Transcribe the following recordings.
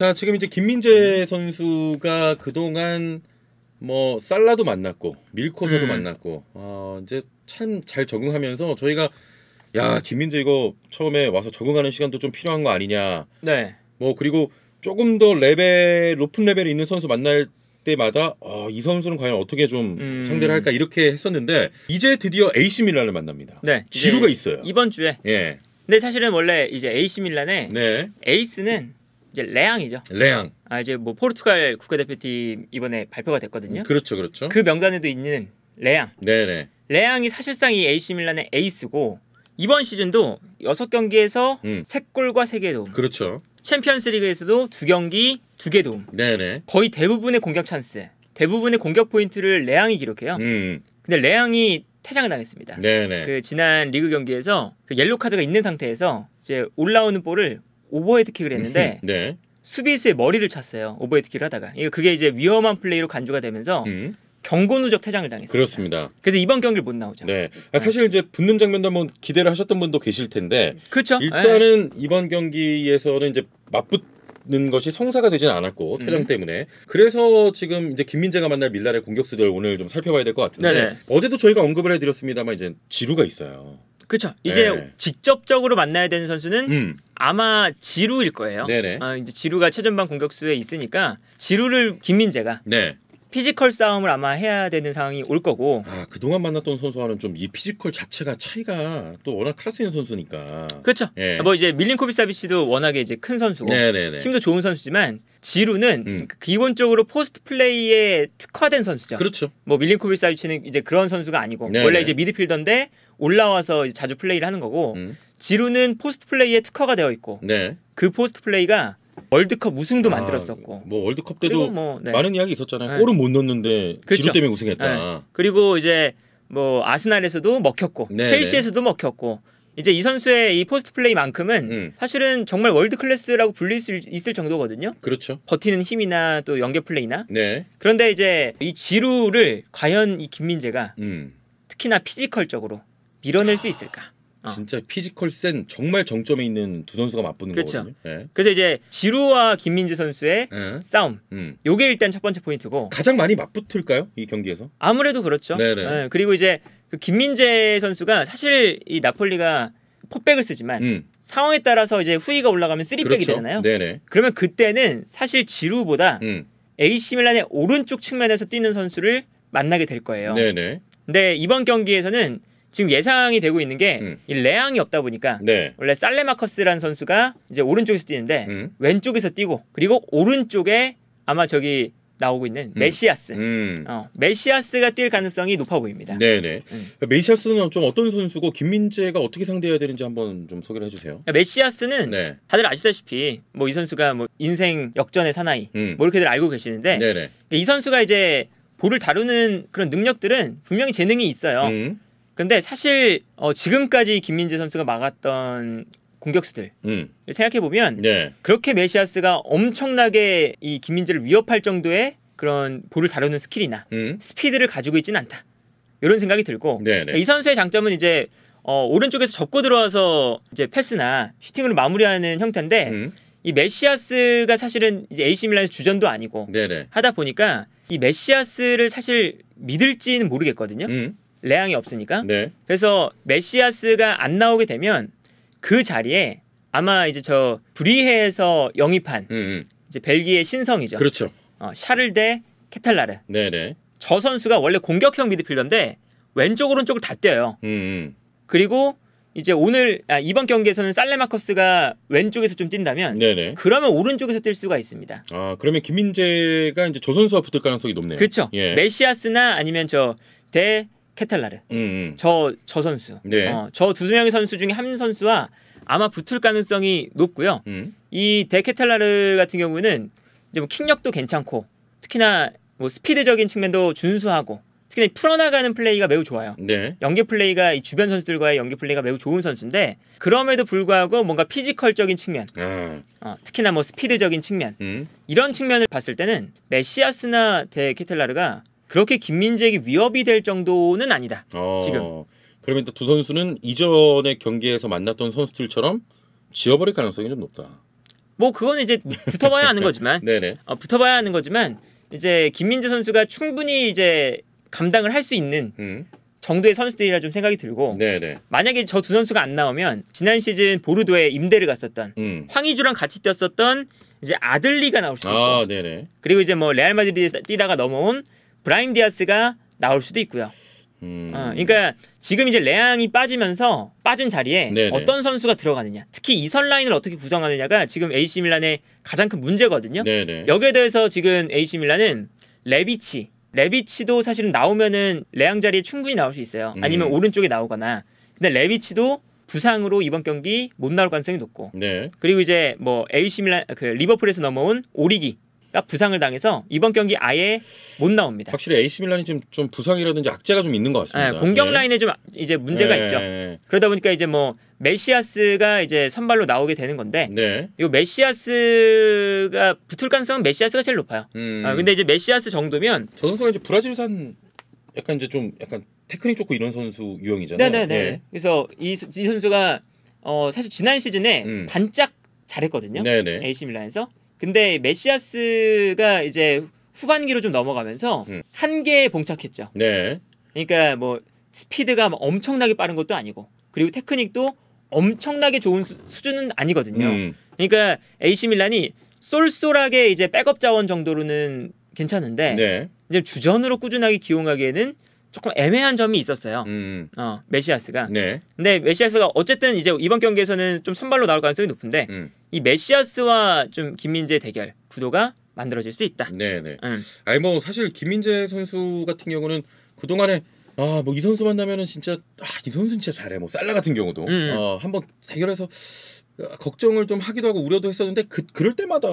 자 지금 이제 김민재 선수가 그동안 뭐 살라도 만났고 밀코서도 음. 만났고 어, 이제 참 잘 적응하면서 저희가 야 김민재 이거 처음에 와서 적응하는 시간도 좀 필요한 거 아니냐. 네. 뭐 그리고 조금 더 레벨 높은 레벨에 있는 선수 만날 때마다 어, 이 선수는 과연 어떻게 좀 음. 상대를 할까 이렇게 했었는데 이제 드디어 AC 밀란을 만납니다. 네. 지루가 있어요. 이번 주에. 예. 근데 사실은 원래 이제 AC 밀란에 네. 에이스는 이제 레앙이죠. 레앙. 아 이제 뭐 포르투갈 국가대표팀 이번에 발표가 됐거든요. 음, 그렇죠, 그렇죠. 그 명단에도 있는 레앙. 네네. 레앙이 사실상 이 AC 밀란의 에이스고 이번 시즌도 여섯 경기에서 음. 세골과세개 도 그렇죠. 챔피언스리그에서도 두 경기 두개 도움. 네네. 거의 대부분의 공격 찬스, 대부분의 공격 포인트를 레앙이 기록해요. 음. 근데 레앙이 퇴장을 당했습니다. 네네. 그 지난 리그 경기에서 그 옐로 카드가 있는 상태에서 이제 올라오는 볼을 오버헤드킥을 했는데 네. 수비수의 머리를 찼어요. 오버헤드킥을 하다가 이거 그게 이제 위험한 플레이로 간주가 되면서 음. 경고 누적 퇴장을 당했습니다. 그렇습니다. 그래서 이번 경기를 못 나오죠. 네. 아, 사실 이제 붙는 장면도 한번 기대를 하셨던 분도 계실 텐데. 그렇죠. 일단은 에이. 이번 경기에서는 이제 맞붙 는 것이 성사가 되지는 않았고 음. 퇴장 음. 때문에 그래서 지금 이제 김민재가 만날 밀라의 공격수들 오늘 좀 살펴봐야 될 것 같은데 네네. 네. 어제도 저희가 언급을 해드렸습니다만 이제 지루가 있어요. 그렇죠. 이제 네. 직접적으로 만나야 되는 선수는 음. 아마 지루일 거예요. 네네. 어, 이제 지루가 최전방 공격수에 있으니까 지루를 김민재가 네. 피지컬 싸움을 아마 해야 되는 상황이 올 거고. 아 그동안 만났던 선수와는 좀 이 피지컬 자체가 차이가 또 워낙 클래스 있는 선수니까. 그렇죠. 예. 뭐 이제 밀린코비 사비치도 워낙에 이제 큰 선수고 네네네. 힘도 좋은 선수지만 지루는 음. 그 기본적으로 포스트 플레이에 특화된 선수죠. 그렇죠. 뭐 밀린코비 사비치는 이제 그런 선수가 아니고 네네. 원래 이제 미드필더인데 올라와서 자주 플레이를 하는 거고 음. 지루는 포스트 플레이에 특화가 되어 있고 네. 그 포스트 플레이가 월드컵 우승도 아, 만들었었고 뭐 월드컵 때도 뭐, 네. 많은 이야기 있었잖아요. 네. 골은 못 넣었는데 그렇죠. 지루 때문에 우승했다. 네. 그리고 이제 뭐 아스날에서도 먹혔고 네, 네. 첼시에서도 먹혔고 이제 이 선수의 이 포스트 플레이만큼은 음. 사실은 정말 월드 클래스라고 불릴 수 있을 정도거든요. 그렇죠. 버티는 힘이나 또 연계 플레이나. 네. 그런데 이제 이 지루를 과연 이 김민재가 음. 특히나 피지컬적으로 밀어낼 수 있을까? 어. 진짜 피지컬 센 정말 정점에 있는 두 선수가 맞붙는 그렇죠. 거거든요. 네. 그래서 이제 지루와 김민재 선수의 네. 싸움. 음. 요게 일단 첫 번째 포인트고 가장 많이 맞붙을까요? 이 경기에서? 아무래도 그렇죠. 네네. 네. 네. 예, 그리고 이제 그 김민재 선수가 사실 이 나폴리가 포백을 쓰지만 음. 상황에 따라서 이제 후위가 올라가면 쓰리백이 그렇죠. 되잖아요. 네네. 네. 그러면 그때는 사실 지루보다 음. AC 밀란의 오른쪽 측면에서 뛰는 선수를 만나게 될 거예요. 네네. 네. 근데 이번 경기에서는 지금 예상이 되고 있는 게이 음. 레앙이 없다 보니까 네. 원래 살레마커스라는 선수가 이제 오른쪽에서 뛰는데 음. 왼쪽에서 뛰고 그리고 오른쪽에 아마 저기 나오고 있는 음. 메시아스. 음. 어, 메시아스가 뛸 가능성이 높아 보입니다. 네네. 네. 음. 그러니까 메시아스는 좀 어떤 선수고 김민재가 어떻게 상대해야 되는지 한번 좀 소개를 해주세요. 그러니까 메시아스는 네. 다들 아시다시피 뭐 이 선수가 뭐 인생 역전의 사나이 음. 뭐 이렇게들 알고 계시는데 네네. 네. 그러니까 이 선수가 이제 볼을 다루는 그런 능력들은 분명히 재능이 있어요. 음. 근데 사실 어, 지금까지 김민재 선수가 막았던 공격수들 음. 생각해 보면 네. 그렇게 메시아스가 엄청나게 이 김민재를 위협할 정도의 그런 볼을 다루는 스킬이나 음. 스피드를 가지고 있지는 않다 이런 생각이 들고 그러이 네, 네. 선수의 장점은 이제 어, 오른쪽에서 접고 들어와서 이제 패스나 슈팅으로 마무리하는 형태인데 음. 이 메시아스가 사실은 이제 AC 밀란의 주전도 아니고 네네. 네. 하다 보니까 이 메시아스를 사실 믿을지는 모르겠거든요. 음. 레앙이 없으니까. 네. 그래서 메시아스가 안 나오게 되면 그 자리에 아마 이제 저 브리헤에서 영입한 음음. 음. 이제 벨기에 신성이죠. 그렇죠. 어, 샤를 대 케탈라르. 네네. 네. 저 선수가 원래 공격형 미드필더인데 왼쪽 오른쪽을 다떼어요음 음. 그리고 이제 오늘 아, 이번 경기에서는 살레마커스가 왼쪽에서 좀 뛴다면 네네. 네. 그러면 오른쪽에서 뛸 수가 있습니다. 아 그러면 김민재가 이제 조 선수와 붙을 가능성이 높네요. 그렇죠. 예. 메시아스나 아니면 저대 케텔라르 음. 저저 음. 선수. 네. 어, 저두 명의 선수 중에 한 선수와 아마 붙을 가능성이 높고요. 음. 이 데케텔라르 같은 경우는 이제 뭐 킥력도 괜찮고 특히나 뭐 스피드적인 측면도 준수하고 특히나 풀어나가는 플레이가 매우 좋아요. 네. 연계 플레이가 이 주변 선수들과의 연계 플레이가 매우 좋은 선수인데 그럼에도 불구하고 뭔가 피지컬적인 측면, 음. 어, 특히나 뭐 스피드적인 측면 음. 이런 측면을 봤을 때는 메시아스나 데케텔라르가 그렇게 김민재에게 위협이 될 정도는 아니다. 어, 지금. 그러면 또 두 선수는 이전의 경기에서 만났던 선수들처럼 지워버릴 가능성이 좀 높다. 뭐 그건 이제 붙어봐야 하는 거지만 어, 붙어봐야 하는 거지만 이제 김민재 선수가 충분히 이제 감당을 할 수 있는 음. 정도의 선수들이라 좀 생각이 들고 네네. 만약에 저 두 선수가 안 나오면 지난 시즌 보르도에 임대를 갔었던 음. 황희주랑 같이 뛰었었던 이제 아들리가 나올 수도 있고 아, 그리고 이제 뭐 레알 마드리드에 뛰다가 넘어온 브라임 디아스가 나올 수도 있고요. 음. 어, 그러니까 지금 이제 레앙이 빠지면서 빠진 자리에 네네. 네. 어떤 선수가 들어가느냐, 특히 이 선 라인을 어떻게 구성하느냐가 지금 AC 밀란의 가장 큰 문제거든요. 네네. 네. 여기에 대해서 지금 AC 밀란은 레비치, 레비치도 사실은 나오면은 레앙 자리에 충분히 나올 수 있어요. 음. 아니면 오른쪽에 나오거나. 근데 레비치도 부상으로 이번 경기 못 나올 가능성이 높고. 네. 그리고 이제 뭐 AC 밀란 그 리버풀에서 넘어온 오리기 부상을 당해서 이번 경기 아예 못 나옵니다. 확실히 AC 밀란이 지금 좀 부상이라든지 악재가 좀 있는 것 같습니다. 네, 공격 예. 라인에 네. 좀 이제 문제가 네. 있죠. 예, 그러다 보니까 이제 뭐 메시아스가 이제 선발로 나오게 되는 건데 네. 이 메시아스가 붙을 가능성은 메시아스가 제일 높아요. 음. 아, 근데 이제 메시아스 정도면 저 선수가 이제 브라질산 약간 이제 좀 약간 테크닉 좋고 이런 선수 유형이잖아요. 네네네. 네, 네. 그래서 이, 이 선수가 어, 사실 지난 시즌에 음. 반짝 잘했거든요. 네네. AC 네. 밀란에서 근데 메시아스가 이제 후반기로 좀 넘어가면서 음. 한계에 봉착했죠. 네. 그러니까 뭐 스피드가 엄청나게 빠른 것도 아니고 그리고 테크닉도 엄청나게 좋은 수, 준은 아니거든요. 음. 그러니까 AC 밀란이 쏠쏠하게 이제 백업 자원 정도로는 괜찮은데 네. 이제 주전으로 꾸준하게 기용하기에는 조금 애매한 점이 있었어요. 음. 어, 메시아스가. 네. 근데 메시아스가 어쨌든 이제 이번 경기에서는 좀 선발로 나올 가능성이 높은데 음. 이 메시아스와 좀 김민재 대결 구도가 만들어질 수 있다. 네네. 네. 음. 아니 뭐 사실 김민재 선수 같은 경우는 그 동안에 아뭐 이 선수 만나면은 진짜 아이 선수는 진짜 잘해 뭐 살라 같은 경우도 음. 어, 한번 대결해서 걱정을 좀 하기도 하고 우려도 했었는데 그 그럴 때마다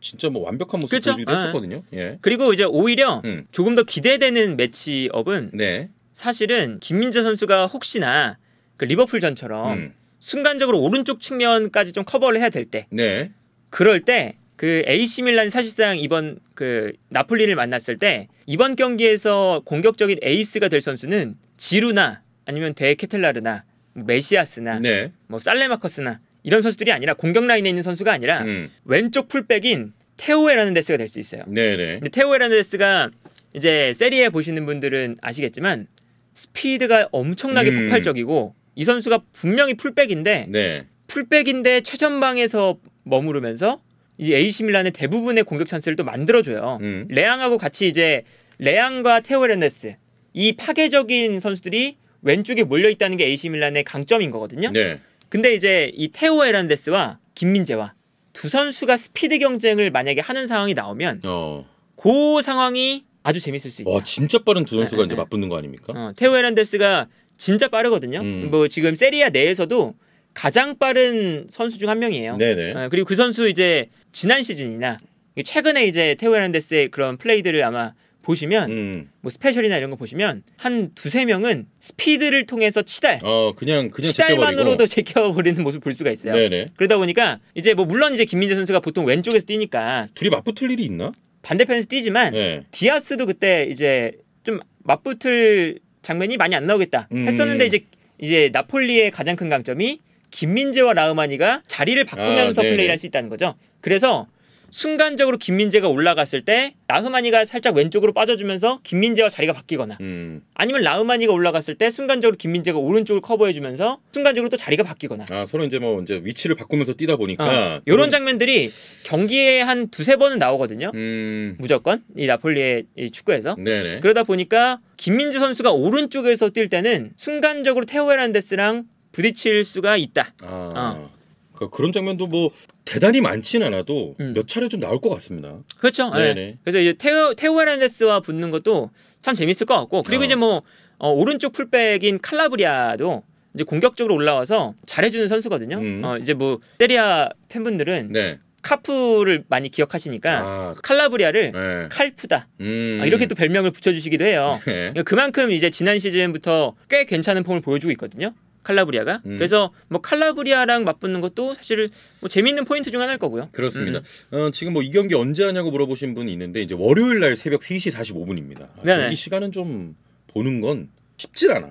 진짜 뭐 완벽한 모습 그렇죠? 보여주기도 아. 했었거든요. 예. 그리고 이제 오히려 음. 조금 더 기대되는 매치업은 네. 사실은 김민재 선수가 혹시나 그 리버풀전처럼 음. 순간적으로 오른쪽 측면까지 좀 커버를 해야 될 때. 네. 그럴 때 그 AC 밀란 사실상 이번 그 나폴리를 만났을 때 이번 경기에서 공격적인 에이스가 될 선수는 지루나 아니면 데 케텔라르나 뭐 메시아스나 네. 뭐 살레마커스나 이런 선수들이 아니라 공격 라인에 있는 선수가 아니라 음. 왼쪽 풀백인 테오 에라는데스가 될 수 있어요. 네네. 네. 근데 테오 에라는데스가 이제 세리에 보시는 분들은 아시겠지만 스피드가 엄청나게 음. 폭발적이고 이 선수가 분명히 풀백인데 네. 풀백인데 최전방에서 머무르면서 이제 이시 밀란의 대부분의 공격 찬스를 또 만들어줘요. 음. 레앙하고 같이 이제 레앙과 테오레네스 이 파괴적인 선수들이 왼쪽에 몰려 있다는 게에이시 밀란의 강점인 거거든요. 네. 근데 이제 이 테오 에란데스와 김민재와 두 선수가 스피드 경쟁을 만약에 하는 상황이 나오면 어. 그 상황이 아주 재밌을 수 있다. 와 진짜 빠른 두 선수가 네, 네 이제 네. 맞붙는 거 아닙니까? 어, 테오 에란데스가 진짜 빠르거든요. 음. 뭐 지금 세리아 내에서도 가장 빠른 선수 중 한 명이에요. 네네. 어, 그리고 그 선수 이제 지난 시즌이나 최근에 이제 테오 에란데스의 그런 플레이들을 아마 보시면 음. 뭐 스페셜이나 이런 거 보시면 한 두세 명은 스피드를 통해서 치달. 어 그냥 그냥 치달만으로도 제껴버리는 모습 볼 수가 있어요. 네네. 그러다 보니까 이제 뭐 물론 이제 김민재 선수가 보통 왼쪽에서 뛰니까 둘이 맞붙을 일이 있나? 반대편에서 뛰지만 네. 디아스도 그때 이제 좀 맞붙을 장면이 많이 안 나오겠다 음. 했었는데 이제 이제 나폴리의 가장 큰 강점이 김민재와 라흐마니가 자리를 바꾸면서 아, 플레이할 수 있다는 거죠. 그래서 순간적으로 김민재가 올라갔을 때 라흐마니가 살짝 왼쪽으로 빠져주면서 김민재와 자리가 바뀌거나 음. 아니면 라흐마니가 올라갔을 때 순간적으로 김민재가 오른쪽을 커버해주면서 순간적으로 또 자리가 바뀌거나 아 서로 이제 뭐 이제 위치를 바꾸면서 뛰다 보니까 어, 이런 장면들이 경기에 한 두세 번은 나오거든요 음. 무조건 이 나폴리의 이 축구에서 네네. 그러다 보니까 김민재 선수가 오른쪽에서 뛸 때는 순간적으로 테오 헤란데스랑 부딪힐 수가 있다 아. 어. 그러니까 그런 장면도 뭐 대단히 많진 않아도 음. 몇 차례 좀 나올 것 같습니다. 그렇죠. 네. 그래서 이제 테오 테오 헤란데스와 붙는 것도 참 재밌을 것 같고 그리고 어. 이제 뭐 어, 오른쪽 풀백인 칼라브리아도 이제 공격적으로 올라와서 잘해주는 선수거든요. 음. 어, 이제 뭐 세리아 팬분들은 네. 카프를 많이 기억하시니까 아, 칼라브리아를 네. 칼프다 음. 아, 이렇게 또 별명을 붙여주시기도 해요. 네. 그만큼 이제 지난 시즌부터 꽤 괜찮은 폼을 보여주고 있거든요. 칼라브리아가. 음. 그래서 뭐 칼라브리아랑 맞붙는 것도 사실 뭐 재미있는 포인트 중 하나일 거고요. 그렇습니다. 음. 어, 지금 뭐 이 경기 언제 하냐고 물어보신 분이 있는데 이제 월요일 날 새벽 3시 45분입니다. 아, 이 시간은 좀 보는 건 쉽질 않아.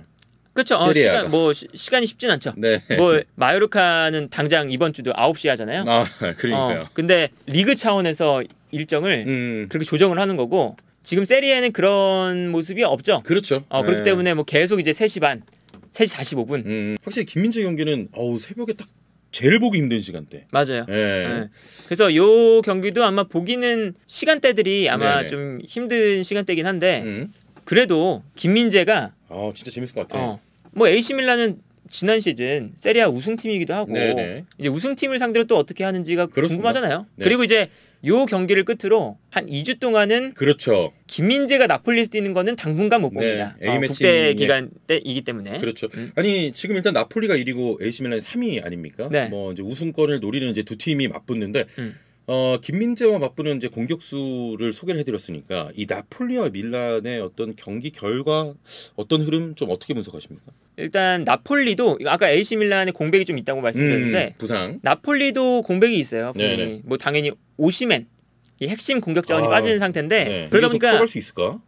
그렇죠. 어, 시간 뭐 시, 간이 쉽진 않죠. 네. 뭐 마요르카는 당장 이번 주도 9시 하잖아요. 아, 그러니까요. 어, 근데 리그 차원에서 일정을 음. 그렇게 조정을 하는 거고 지금 세리에는 그런 모습이 없죠. 그렇죠. 어, 그렇기 네. 때문에 뭐 계속 이제 3시 반, 3시 45분. 음, 음, 확실히 김민재 경기는 어우 새벽에 딱 제일 보기 힘든 시간대. 맞아요. 예. 예. 그래서 요 경기도 아마 보기는 시간대들이 아마 네. 좀 힘든 시간대긴 한데 음. 그래도 김민재가 아 진짜 재밌을 것 같아. 어, 뭐 AC 밀란은 지난 시즌 세리아 우승팀이기도 하고 네네. 이제 우승팀을 상대로 또 어떻게 하는지가 그렇습니다. 궁금하잖아요. 네. 그리고 이제 요 경기를 끝으로 한 2주 동안은 그렇죠. 김민재가 나폴리에서 뛰는 거는 당분간 못 네, 봅니다. 어, 네, 매치 어, 국대 기간 때이기 때문에. 그렇죠. 음. 아니 지금 일단 나폴리가 1위고 에이시 밀란이 3위 아닙니까? 네. 뭐 이제 우승권을 노리는 이제 두 팀이 맞붙는데 음. 어, 김민재와 맞붙는 이제 공격수를 소개를 해드렸으니까 이 나폴리와 밀란의 어떤 경기 결과 어떤 흐름 좀 어떻게 분석하십니까? 일단 나폴리도 아까 AC 밀란의 공백이 좀 있다고 말씀드렸는데 음, 부상. 나폴리도 공백이 있어요. 분명히. 네, 네. 뭐 당연히 오시멘 이 핵심 공격 자원이 아, 빠지는 상태인데 네. 그러다 보니까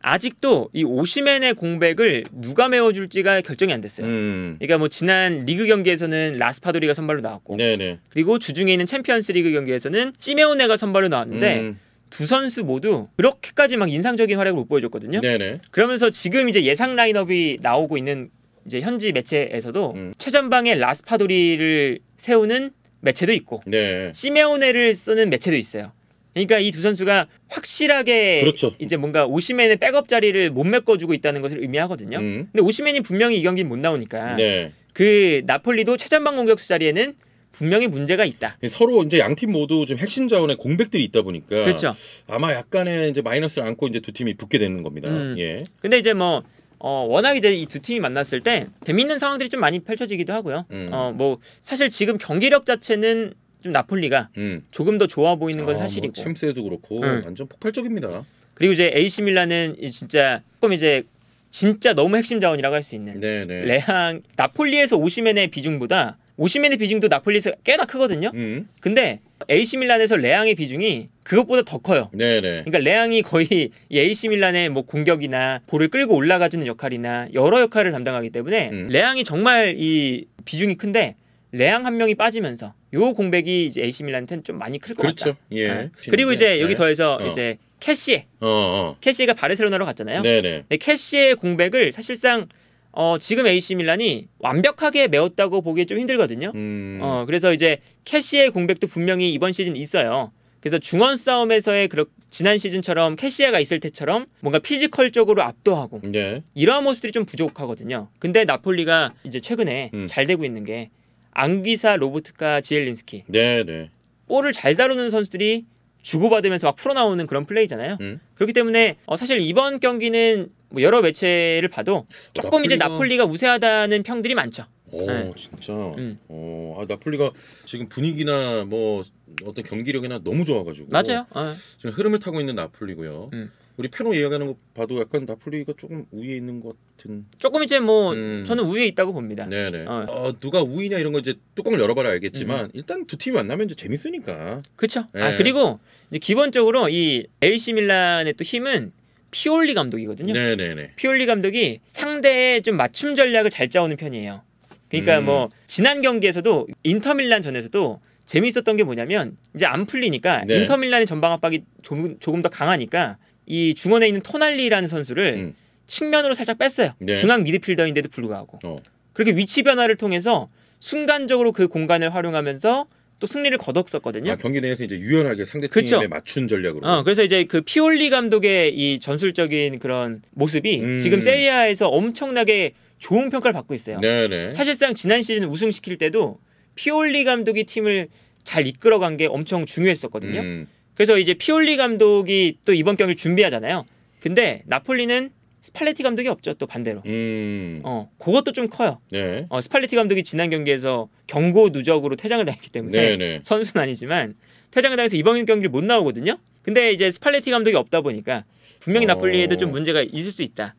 아직도 이오시멘의 공백을 누가 메워줄지가 결정이 안 됐어요. 음. 그러니까 뭐 지난 리그 경기에서는 라스파도리가 선발로 나왔고 네네. 네. 그리고 주중에 있는 챔피언스리그 경기에서는 시메오네가 선발로 나왔는데 음. 두 선수 모두 그렇게까지 막 인상적인 활약을 못 보여줬거든요. 네네. 그러면서 지금 이제 예상 라인업이 나오고 있는 이제 현지 매체에서도 음. 최전방에 라스파도리를 세우는 매체도 있고 네. 시메오네를 쓰는 매체도 있어요. 그러니까 이 두 선수가 확실하게 그렇죠. 이제 뭔가 오시맨의 백업 자리를 못 메꿔주고 있다는 것을 의미하거든요. 음. 근데 오시맨이 분명히 이 경기는 못 나오니까 네. 그 나폴리도 최전방 공격수 자리에는 분명히 문제가 있다. 서로 이제 양 팀 모두 좀 핵심 자원의 공백들이 있다 보니까 그렇죠. 아마 약간의 이제 마이너스를 안고 이제 두 팀이 붙게 되는 겁니다. 음. 예. 근데 이제 뭐 어, 워낙 이제 이 두 팀이 만났을 때 재밌는 상황들이 좀 많이 펼쳐지기도 하고요. 음. 어, 뭐 사실 지금 경기력 자체는 좀 나폴리가 음. 조금 더 좋아 보이는 건 아, 뭐 사실이고. 뭐 챔스에도 그렇고 음. 완전 폭발적입니다. 그리고 이제 AC 밀란은 진짜 조금 이제 진짜 너무 핵심 자원이라고 할 수 있는 네네. 레앙 나폴리에서 오시멘의 비중보다 오시멘의 비중도 나폴리에서 꽤나 크거든요. 음. 근데 AC 밀란에서 레앙의 비중이 그것보다 더 커요. 네네. 네. 그러니까 레앙이 거의 AC 밀란의 뭐 공격이나 볼을 끌고 올라가주는 역할이나 여러 역할을 담당하기 때문에 음. 레앙이 정말 이 비중이 큰데 레앙 한 명이 빠지면서 요 공백이 이제 AC 밀란한테는 좀 많이 클 것 같다. 그렇죠. 예. 어. 그리고 이제 여기 네. 더해서 어. 이제 캐시에 어, 어. 캐시가 바르셀로나로 갔잖아요. 네네. 캐시의 공백을 사실상 어, 지금 AC 밀란이 완벽하게 메웠다고 보기 좀 힘들거든요. 음. 어, 그래서 이제 캐시의 공백도 분명히 이번 시즌 있어요. 그래서 중원 싸움에서의 그렇, 지난 시즌처럼 캐시아가 있을 때처럼 뭔가 피지컬적으로 압도하고 네. 이러한 모습들이 좀 부족하거든요. 근데 나폴리가 이제 최근에 음. 잘 되고 있는 게 안기사 로보트카 지엘린스키 네, 네. 볼을 잘 다루는 선수들이 주고받으면서 막 풀어나오는 그런 플레이잖아요. 음. 그렇기 때문에 어, 사실 이번 경기는 뭐 여러 매체를 봐도 조금 나폴리가... 이제 나폴리가 우세하다는 평들이 많죠. 오 네. 진짜. 음. 어, 아 나폴리가 지금 분위기나 뭐 어떤 경기력이나 너무 좋아가지고. 맞아요. 어. 지금 흐름을 타고 있는 나폴리고요. 음. 우리 페로 예약하는거 봐도 약간 나폴리가 조금 우위에 있는 것 같은. 조금 이제 뭐 음. 저는 우위에 있다고 봅니다. 네네. 어. 어. 누가 우위냐 이런 거 이제 뚜껑을 열어봐야 알겠지만 음. 일단 두 팀이 만나면 이제 재밌으니까. 그렇죠. 네. 아 그리고 이제 기본적으로 이 AC 밀란의 또 힘은 피올리 감독이거든요. 네네네. 피올리 감독이 상대의 좀 맞춤 전략을 잘 짜오는 편이에요. 그러니까 음. 뭐 지난 경기에서도 인터밀란 전에서도 재미있었던 게 뭐냐면 이제 안 풀리니까 네. 인터밀란의 전방 압박이 조금, 조금 더 강하니까 이 중원에 있는 토날리라는 선수를 음. 측면으로 살짝 뺐어요. 네. 중앙 미드필더인데도 불구하고 어. 그렇게 위치 변화를 통해서 순간적으로 그 공간을 활용하면서 또 승리를 거뒀었거든요. 아, 경기 내에서 이제 유연하게 상대 팀에 맞춘 전략으로. 어, 그래서 이제 그 피올리 감독의 이 전술적인 그런 모습이 음. 지금 세리아에서 엄청나게 좋은 평가를 받고 있어요. 네네. 사실상 지난 시즌 우승 시킬 때도 피올리 감독이 팀을 잘 이끌어간 게 엄청 중요했었거든요. 음. 그래서 이제 피올리 감독이 또 이번 경기를 준비하잖아요. 근데 나폴리는 스팔레티 감독이 없죠 또 반대로 음. 어 그것도 좀 커요 네. 어 스팔레티 감독이 지난 경기에서 경고 누적으로 퇴장을 당했기 때문에 네네. 네. 선수는 아니지만 퇴장을 당해서 이번 경기를 못 나오거든요 근데 이제 스팔레티 감독이 없다 보니까 분명히 어. 나폴리에도 좀 문제가 있을 수 있다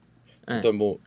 예. 일단 네. 뭐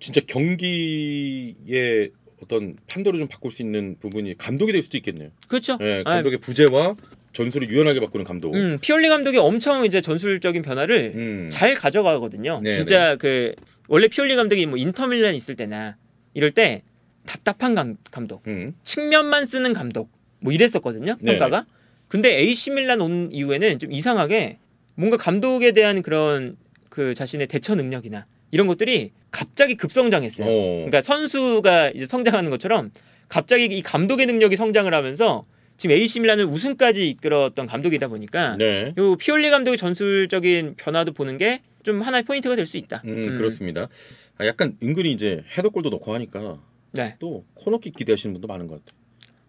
진짜 경기의 어떤 판도를 좀 바꿀 수 있는 부분이 감독이 될 수도 있겠네요 그렇죠 네, 감독의 부재와 전술을 유연하게 바꾸는 감독. 음, 피올리 감독이 엄청 이제 전술적인 변화를 음. 잘 가져가거든요. 네, 진짜 네. 그 원래 피올리 감독이 뭐 인터밀란 있을 때나 이럴 때 답답한 감, 감독, 음. 측면만 쓰는 감독 뭐 이랬었거든요 네, 네. 평가가. 네. 근데 AC 밀란 온 이후에는 좀 이상하게 뭔가 감독에 대한 그런 그 자신의 대처 능력이나 이런 것들이 갑자기 급성장했어요. 오. 어. 그러니까 선수가 이제 성장하는 것처럼 갑자기 이 감독의 능력이 성장을 하면서 지금 AC 밀란을 우승까지 이끌었던 감독이다 보니까 네. 요 피올리 감독의 전술적인 변화도 보는 게 좀 하나의 포인트가 될 수 있다. 음, 음. 그렇습니다. 아, 약간 은근히 이제 헤더골도 넣고 하니까 네. 또 코너킥 기대하시는 분도 많은 것 같아요.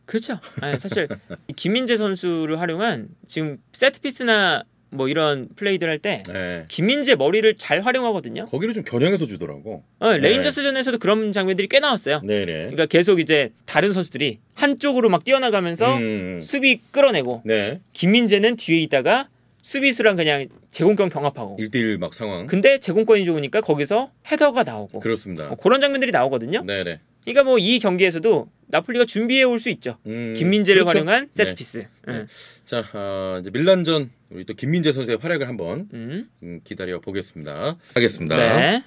그렇죠. 네, 사실 김민재 선수를 활용한 지금 세트피스나 뭐 이런 플레이들 할때 네. 김민재 머리를 잘 활용하거든요. 거기를 좀 겨냥해서 주더라고. 어, 네. 레인저스전에서도 그런 장면들이 꽤 나왔어요. 네네. 네. 그러니까 계속 이제 다른 선수들이 한쪽으로 막 뛰어나가면서 음, 음, 음. 수비 끌어내고 네. 김민재는 뒤에 있다가 수비수랑 그냥 제공권 경합하고 1대1 막 상황. 근데 제공권이 좋으니까 거기서 헤더가 나오고 그렇습니다. 뭐 그런 장면들이 나오거든요. 네네. 네. 그러니까 뭐이 경기에서도 나폴리가 준비해 올 수 있죠. 음, 김민재를 그렇죠? 활용한 세트피스. 네. 네. 자, 어, 이제 밀란전 우리 또 김민재 선수의 활약을 한번 음. 음 기다려 보겠습니다. 하겠습니다. 네.